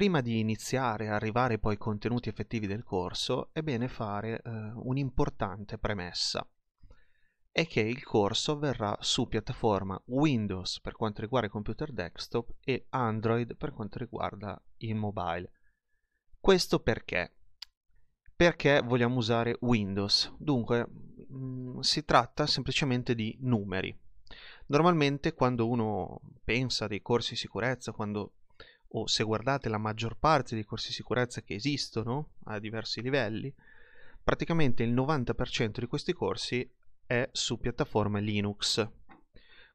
prima di iniziare a arrivare poi ai contenuti effettivi del corso, è bene fare eh, un'importante premessa. È che il corso verrà su piattaforma Windows per quanto riguarda i computer desktop e Android per quanto riguarda il mobile. Questo perché? Perché vogliamo usare Windows. Dunque, mh, mm, si tratta semplicemente di numeri. Normalmente quando uno pensa dei corsi di sicurezza, quando o se guardate la maggior parte dei corsi di sicurezza che esistono a diversi livelli, praticamente il 90% di questi corsi è su piattaforme Linux.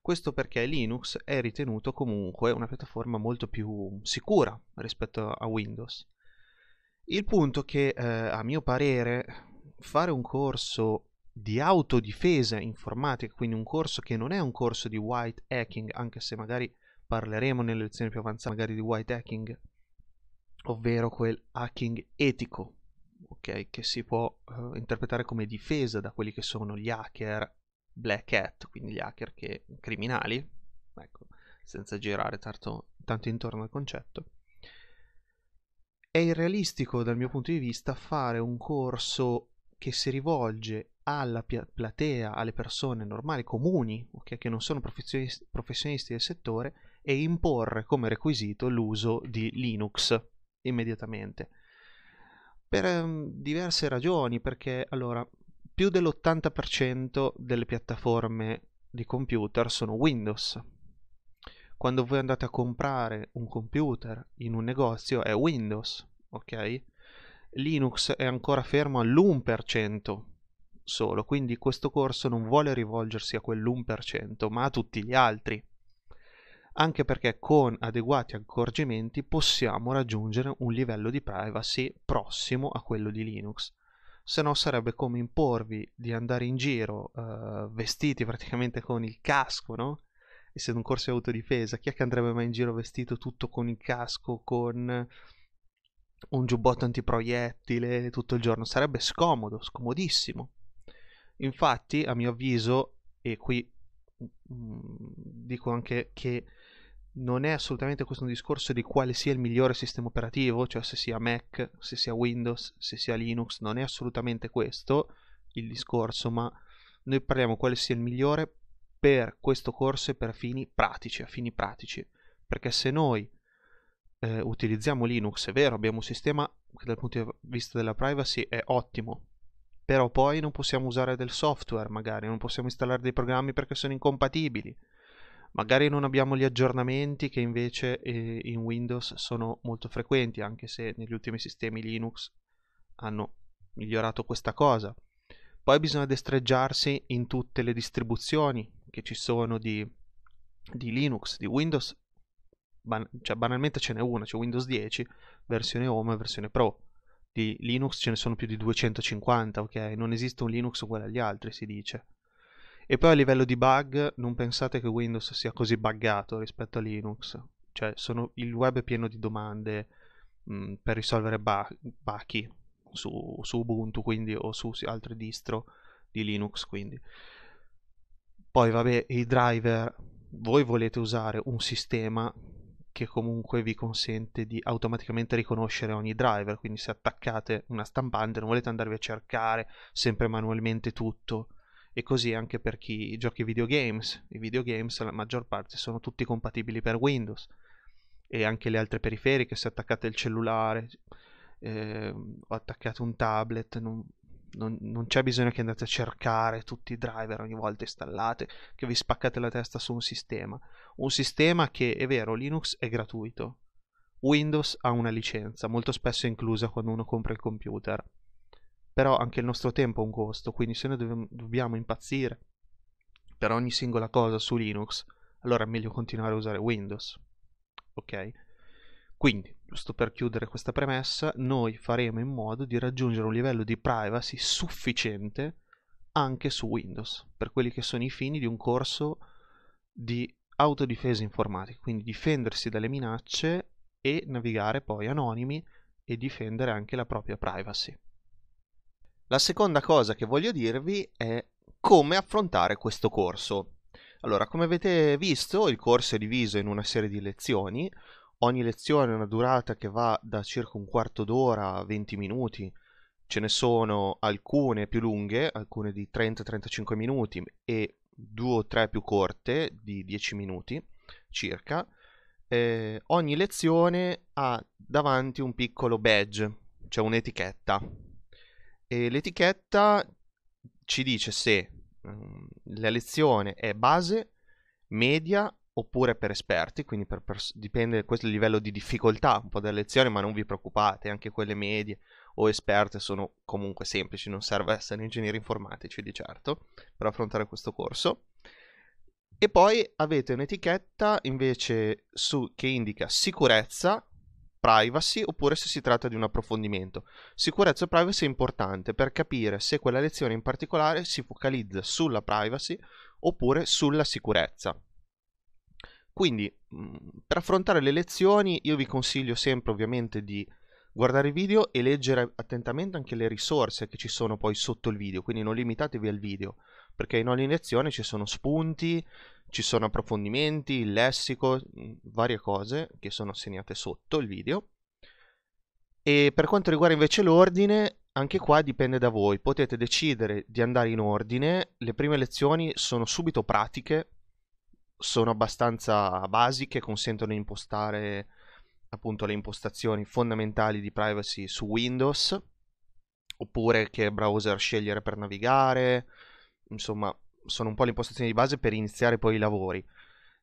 Questo perché Linux è ritenuto comunque una piattaforma molto più sicura rispetto a Windows. Il punto è che, eh, a mio parere, fare un corso di autodifesa informatica, quindi un corso che non è un corso di white hacking, anche se magari parleremo nelle lezioni più avanzate magari di white hacking, ovvero quel hacking etico, okay, che si può uh, interpretare come difesa da quelli che sono gli hacker black hat, quindi gli hacker che, criminali, ecco, senza girare tanto, tanto intorno al concetto. È irrealistico dal mio punto di vista fare un corso che si rivolge alla platea, alle persone normali, comuni, okay, che non sono professionisti, professionisti del settore, e imporre come requisito l'uso di Linux immediatamente. Per ehm, diverse ragioni, perché allora più dell'80% delle piattaforme di computer sono Windows. Quando voi andate a comprare un computer in un negozio è Windows, ok? Linux è ancora fermo all'1% solo, quindi questo corso non vuole rivolgersi a quell'1%, ma a tutti gli altri anche perché con adeguati accorgimenti possiamo raggiungere un livello di privacy prossimo a quello di Linux. Se no sarebbe come imporvi di andare in giro eh, vestiti praticamente con il casco, no? essendo un corso di autodifesa, chi è che andrebbe mai in giro vestito tutto con il casco, con un giubbotto antiproiettile tutto il giorno? Sarebbe scomodo, scomodissimo. Infatti, a mio avviso, e qui mh, mm, dico anche che non è assolutamente questo un discorso di quale sia il migliore sistema operativo, cioè se sia Mac, se sia Windows, se sia Linux, non è assolutamente questo il discorso, ma noi parliamo quale sia il migliore per questo corso e per fini pratici, a fini pratici, perché se noi eh, utilizziamo Linux, è vero, abbiamo un sistema che dal punto di vista della privacy è ottimo, però poi non possiamo usare del software magari, non possiamo installare dei programmi perché sono incompatibili Magari non abbiamo gli aggiornamenti che invece eh, in Windows sono molto frequenti, anche se negli ultimi sistemi Linux hanno migliorato questa cosa. Poi bisogna destreggiarsi in tutte le distribuzioni che ci sono di, di Linux, di Windows, ban- cioè banalmente ce n'è una, cioè Windows 10, versione Home e versione Pro. Di Linux ce ne sono più di 250, ok? Non esiste un Linux uguale agli altri, si dice. E poi a livello di bug, non pensate che Windows sia così buggato rispetto a Linux. Cioè, sono, il web è pieno di domande mh, mm, per risolvere bachi su, su, Ubuntu quindi, o su altri distro di Linux. Quindi. Poi, vabbè, i driver. Voi volete usare un sistema che comunque vi consente di automaticamente riconoscere ogni driver. Quindi, se attaccate una stampante, non volete andarvi a cercare sempre manualmente tutto e così anche per chi gioca giochi videogames. I videogames, la maggior parte, sono tutti compatibili per Windows e anche le altre periferiche, se attaccate il cellulare eh, o attaccate un tablet, non, non, non, c'è bisogno che andate a cercare tutti i driver ogni volta installate, che vi spaccate la testa su un sistema. Un sistema che, è vero, Linux è gratuito. Windows ha una licenza, molto spesso è inclusa quando uno compra il computer però anche il nostro tempo ha un costo, quindi se noi dobbiamo impazzire per ogni singola cosa su Linux, allora è meglio continuare a usare Windows. Ok? Quindi, giusto per chiudere questa premessa, noi faremo in modo di raggiungere un livello di privacy sufficiente anche su Windows, per quelli che sono i fini di un corso di autodifesa informatica, quindi difendersi dalle minacce e navigare poi anonimi e difendere anche la propria privacy. La seconda cosa che voglio dirvi è come affrontare questo corso. Allora, come avete visto, il corso è diviso in una serie di lezioni. Ogni lezione ha una durata che va da circa un quarto d'ora a 20 minuti. Ce ne sono alcune più lunghe, alcune di 30-35 minuti e due o tre più corte di 10 minuti circa. Eh, ogni lezione ha davanti un piccolo badge, cioè un'etichetta e l'etichetta ci dice se mhmm, la lezione è base, media oppure per esperti, quindi per pers- dipende questo è il livello di difficoltà un po' della lezione, ma non vi preoccupate, anche quelle medie o esperte sono comunque semplici, non serve essere ingegneri informatici di certo per affrontare questo corso. E poi avete un'etichetta invece su, che indica sicurezza, privacy oppure se si tratta di un approfondimento. Sicurezza privacy è importante per capire se quella lezione in particolare si focalizza sulla privacy oppure sulla sicurezza. Quindi, mm, per affrontare le lezioni, io vi consiglio sempre ovviamente di guardare i video e leggere attentamente anche le risorse che ci sono poi sotto il video, quindi non limitatevi al video, perché in ogni lezione ci sono spunti, ci sono approfondimenti, il lessico, mm, varie cose che sono segnate sotto il video. E per quanto riguarda invece l'ordine, anche qua dipende da voi, potete decidere di andare in ordine, le prime lezioni sono subito pratiche, sono abbastanza basiche, consentono di impostare appunto le impostazioni fondamentali di privacy su Windows, oppure che browser scegliere per navigare, insomma, sono un po' le impostazioni di base per iniziare poi i lavori.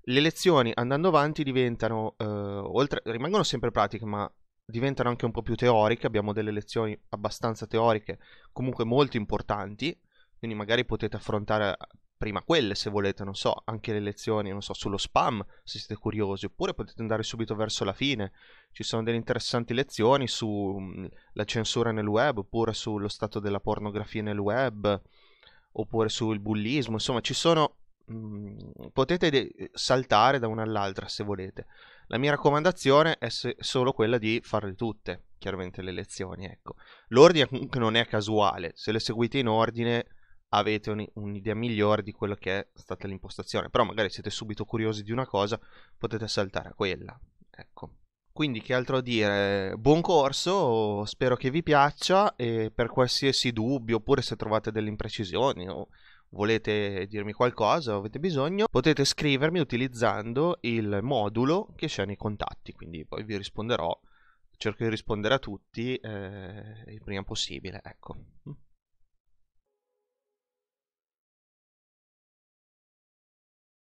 Le lezioni andando avanti diventano, eh, oltre, rimangono sempre pratiche, ma diventano anche un po' più teoriche, abbiamo delle lezioni abbastanza teoriche, comunque molto importanti, quindi magari potete affrontare eh, prima quelle se volete, non so, anche le lezioni, so, sullo spam, se siete curiosi, oppure potete andare subito verso la fine, ci sono delle interessanti lezioni sulla mm, censura nel web, oppure sullo stato della pornografia nel web, oppure sul bullismo, insomma ci sono, mhmm, potete de- saltare da una all'altra se volete. La mia raccomandazione è se- solo quella di farle tutte, chiaramente le lezioni, ecco. L'ordine comunque non è casuale, se le seguite in ordine avete un- un'idea migliore di quella che è stata l'impostazione, però magari siete subito curiosi di una cosa, potete saltare a quella, ecco. Quindi che altro dire, buon corso, spero che vi piaccia e per qualsiasi dubbio oppure se trovate delle imprecisioni o volete dirmi qualcosa o avete bisogno, potete scrivermi utilizzando il modulo che c'è nei contatti, quindi poi vi risponderò, cerco di rispondere a tutti eh, il prima possibile, ecco.